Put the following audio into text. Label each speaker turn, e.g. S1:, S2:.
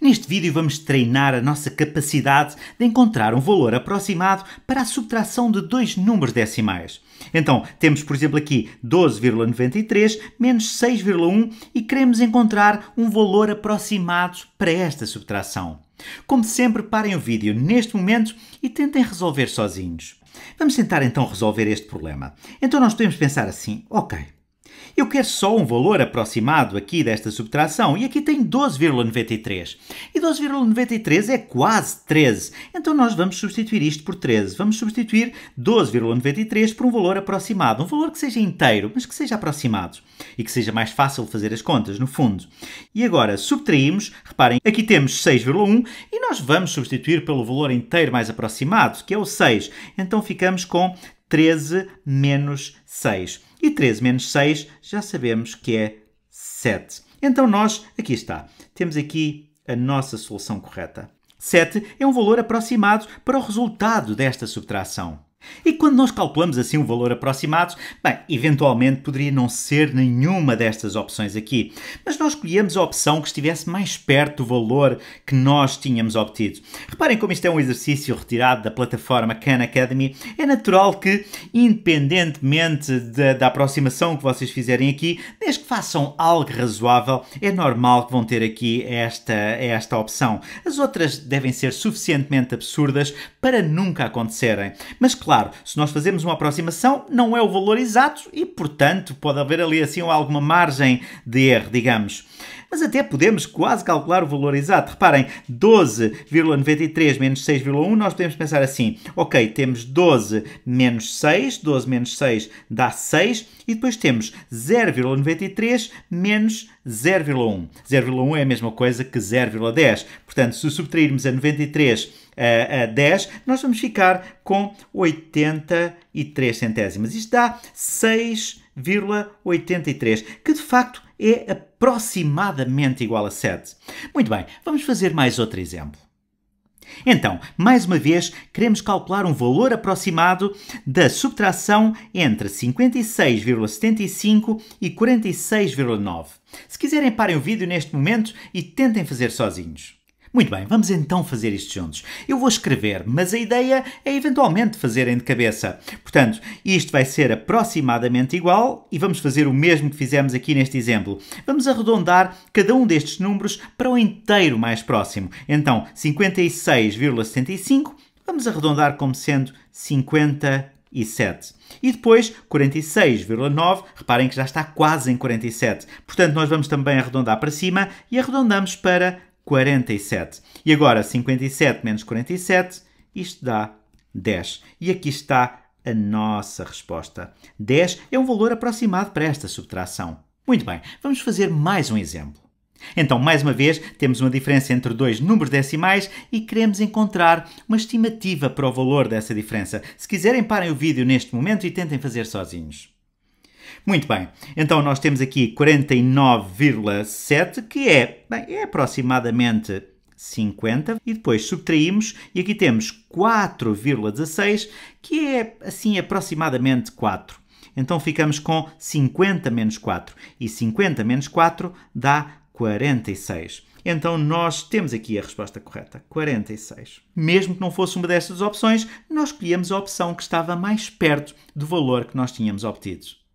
S1: Neste vídeo vamos treinar a nossa capacidade de encontrar um valor aproximado para a subtração de dois números decimais. Então, temos por exemplo aqui 12,93 menos 6,1 e queremos encontrar um valor aproximado para esta subtração. Como sempre, parem o vídeo neste momento e tentem resolver sozinhos. Vamos tentar então resolver este problema. Então nós podemos pensar assim, ok, eu quero é só um valor aproximado aqui desta subtração e aqui tem 12,93. E 12,93 é quase 13. Então nós vamos substituir isto por 13. Vamos substituir 12,93 por um valor aproximado, um valor que seja inteiro, mas que seja aproximado e que seja mais fácil fazer as contas no fundo. E agora subtraímos, reparem, aqui temos 6,1 e nós vamos substituir pelo valor inteiro mais aproximado, que é o 6. Então ficamos com 13 menos 6. E 13 menos 6 já sabemos que é 7. Então nós, aqui está, temos aqui a nossa solução correta. 7 é um valor aproximado para o resultado desta subtração. E quando nós calculamos assim um valor aproximado, bem, eventualmente poderia não ser nenhuma destas opções aqui, mas nós escolhemos a opção que estivesse mais perto do valor que nós tínhamos obtido. Reparem como isto é um exercício retirado da plataforma Khan Academy, é natural que, independentemente da aproximação que vocês fizerem aqui, desde que façam algo razoável, é normal que vão ter aqui esta, esta opção. As outras devem ser suficientemente absurdas para nunca acontecerem, mas claro, claro, se nós fazemos uma aproximação, não é o valor exato e, portanto, pode haver ali assim alguma margem de erro, digamos mas até podemos quase calcular o valor exato. Reparem, 12,93 menos 6,1, nós podemos pensar assim, ok, temos 12 menos 6, 12 menos 6 dá 6, e depois temos 0,93 menos 0,1. 0,1 é a mesma coisa que 0,10. Portanto, se subtrairmos a 93 eh, a, 10, nós vamos ficar com 83 centésimas. Isto dá 6,83, que de facto é aproximadamente igual a 7. Muito bem, vamos fazer mais outro exemplo. Então, mais uma vez, queremos calcular um valor aproximado da subtração entre 56,75 e 46,9. Se quiserem, parem o vídeo neste momento e tentem fazer sozinhos. Muito bem, vamos então fazer isto juntos. Eu vou escrever, mas a ideia é eventualmente fazerem de cabeça. Portanto, isto vai ser aproximadamente igual e vamos fazer o mesmo que fizemos aqui neste exemplo. Vamos arredondar cada um destes números para o inteiro mais próximo. Então, 56,75 vamos arredondar como sendo 57. E depois 46,9, reparem que já está quase em 47. Portanto, nós vamos também arredondar para cima e arredondamos para 47. E agora, 57 menos 47, isto dá 10. E aqui está a nossa resposta. 10 é um valor aproximado para esta subtração. Muito bem, vamos fazer mais um exemplo. Então, mais uma vez, temos uma diferença entre dois números decimais e queremos encontrar uma estimativa para o valor dessa diferença. Se quiserem, parem o vídeo neste momento e tentem fazer sozinhos. Muito bem, então nós temos aqui 49,7, que é, bem, é aproximadamente 50 e depois subtraímos e aqui temos 4,16 que é assim aproximadamente 4. Então ficamos com 50 menos 4 e 50 menos 4 dá 46. Então nós temos aqui a resposta correta, 46. Mesmo que não fosse uma destas opções, nós escolhemos a opção que estava mais perto do valor que nós tínhamos obtido.